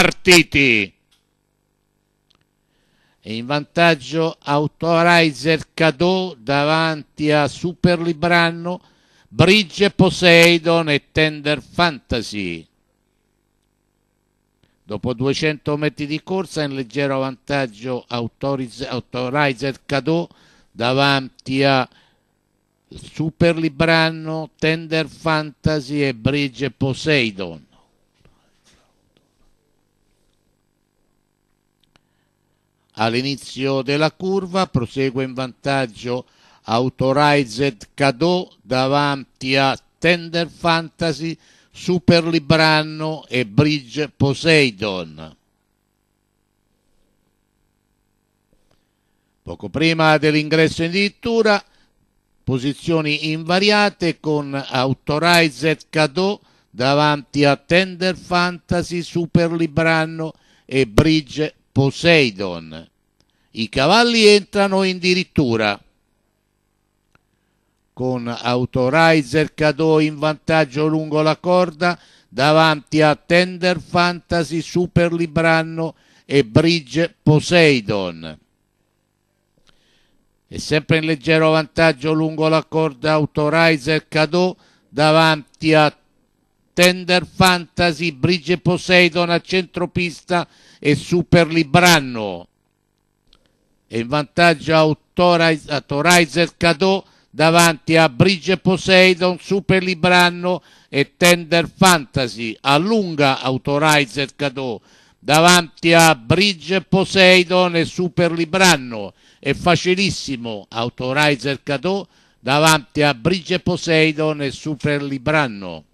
partiti. E in vantaggio Autorizer Cadò davanti a Super Libranno, Bridge Poseidon e Tender Fantasy. Dopo 200 metri di corsa in leggero vantaggio Autorizer, Autorizer Cadò davanti a Super Libranno, Tender Fantasy e Bridge Poseidon. All'inizio della curva prosegue in vantaggio Autorized Cadeau davanti a Tender Fantasy, Super Libranno e Bridge Poseidon. Poco prima dell'ingresso in dirittura, posizioni invariate con Autorized Cadeau davanti a Tender Fantasy, Super Libranno e Bridge Poseidon. I cavalli entrano in dirittura con Autorizer Cadò in vantaggio lungo la corda davanti a Tender Fantasy Super Libranno e Bridge Poseidon. E sempre in leggero vantaggio lungo la corda Autorizer Cadò davanti a Tender Fantasy, Brigge Poseidon a centropista e Super Libranno. E in vantaggio a, Autorize, Torizer Cadò davanti a Brigge Poseidon, Super Libranno e Tender Fantasy. Allunga Autorizer Cadeau davanti a Brigge Poseidon e Super Libranno. È facilissimo Autorizer Cadeau davanti a Brigge Poseidon e Super Libranno.